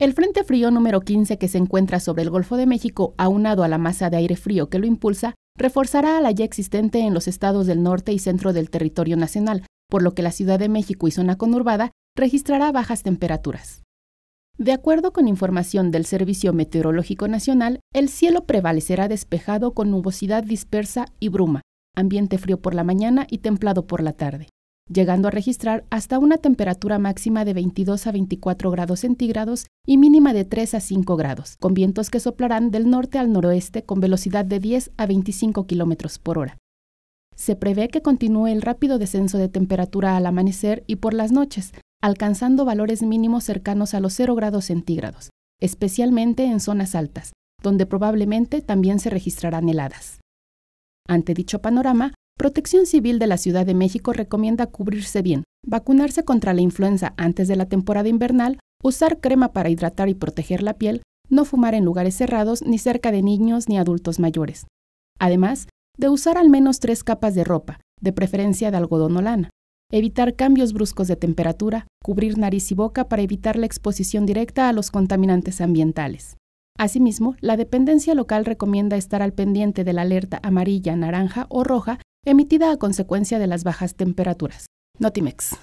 El Frente Frío número 15 que se encuentra sobre el Golfo de México, aunado a la masa de aire frío que lo impulsa, reforzará a la ya existente en los estados del norte y centro del territorio nacional, por lo que la Ciudad de México y zona conurbada registrará bajas temperaturas. De acuerdo con información del Servicio Meteorológico Nacional, el cielo prevalecerá despejado con nubosidad dispersa y bruma, ambiente frío por la mañana y templado por la tarde llegando a registrar hasta una temperatura máxima de 22 a 24 grados centígrados y mínima de 3 a 5 grados, con vientos que soplarán del norte al noroeste con velocidad de 10 a 25 kilómetros por hora. Se prevé que continúe el rápido descenso de temperatura al amanecer y por las noches, alcanzando valores mínimos cercanos a los 0 grados centígrados, especialmente en zonas altas, donde probablemente también se registrarán heladas. Ante dicho panorama, Protección Civil de la Ciudad de México recomienda cubrirse bien, vacunarse contra la influenza antes de la temporada invernal, usar crema para hidratar y proteger la piel, no fumar en lugares cerrados ni cerca de niños ni adultos mayores. Además, de usar al menos tres capas de ropa, de preferencia de algodón o lana. Evitar cambios bruscos de temperatura, cubrir nariz y boca para evitar la exposición directa a los contaminantes ambientales. Asimismo, la dependencia local recomienda estar al pendiente de la alerta amarilla, naranja o roja emitida a consecuencia de las bajas temperaturas. Notimex.